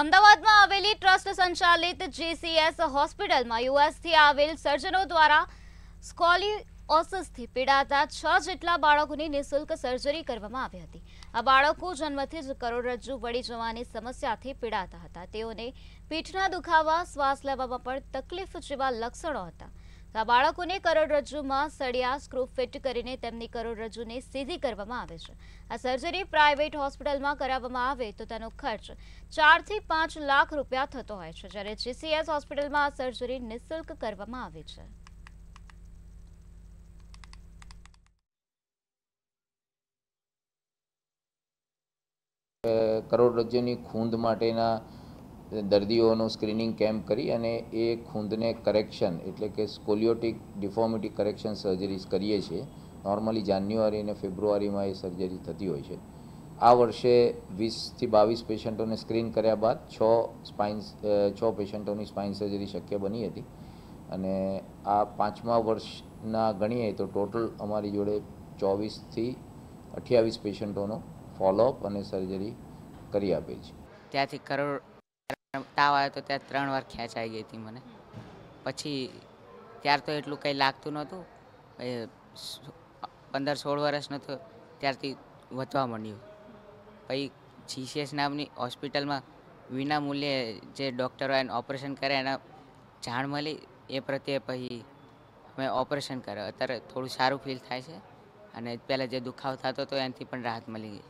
અમદાવાદમાં આવેલી ટ્રસ્ટ સંચાલિત જીસીએસ હોસ્પિટલમાં યુએસથી આવેલ સર્જનો દ્વારા સ્કોલિઓસિસથી પીડાતા છ જેટલા બાળકોની નિઃશુલ્ક સર્જરી કરવામાં આવી હતી આ બાળકો જન્મથી જ કરોડરજ્જુ વળી જવાની સમસ્યાથી પીડાતા હતા તેઓને પીઠના દુખાવા શ્વાસ લેવામાં પણ તકલીફ જેવા લક્ષણો હતા આ બાળકોને કરોડરજ્જુમાં સળિયા સ્ક્રૂ ફિટ કરીને તેમની કરોડરજ્જુને સીધી કરવામાં આવે છે આ સર્જરી પ્રાઇવેટ હોસ્પિટલમાં કરાવવામાં આવે તો તેનો ખર્ચ ચારથી પાંચ લાખ રૂપિયા થતો હોય છે જ્યારે જીસીએસ હોસ્પિટલમાં આ સર્જરી નિઃશુલ્ક કરવામાં આવે છે કરોડરજ્જુની ખૂંદ માટેના દર્દીઓનું સ્ક્રીનિંગ કેમ્પ કરી અને એ ખૂંદને કરેક્શન એટલે કે સ્કોલિયોટિક ડિફોર્મિટી કરેક્શન સર્જરીઝ કરીએ છીએ નોર્મલી જાન્યુઆરી અને ફેબ્રુઆરીમાં એ સર્જરી થતી હોય છે આ વર્ષે વીસથી બાવીસ પેશન્ટોને સ્ક્રીન કર્યા બાદ છ સ્પાઇન છ પેશન્ટોની સ્પાઇન સર્જરી શક્ય બની હતી અને આ પાંચમા વર્ષના ગણીએ તો ટોટલ અમારી જોડે ચોવીસથી અઠ્યાવીસ પેશન્ટોનો ફોલોઅપ અને સર્જરી કરી આપે છે ત્યાંથી કરોડ તાવ આવ્યો તો ત્યાં ત્રણ વાર ખેંચાઈ ગઈ હતી મને પછી ત્યાર તો એટલું કંઈ લાગતું નહોતું પંદર સોળ વર્ષનો તો ત્યારથી વધવા માંડ્યું પછી જીસીએસ નામની હોસ્પિટલમાં વિના મૂલ્યે જે ડૉક્ટરો એને ઓપરેશન કરે એના જાણ મળી એ પ્રત્યે પછી મેં ઓપરેશન કર્યો અત્યારે થોડું સારું ફીલ થાય છે અને પહેલાં જે દુખાવો થતો હતો એનાથી પણ રાહત મળી ગઈ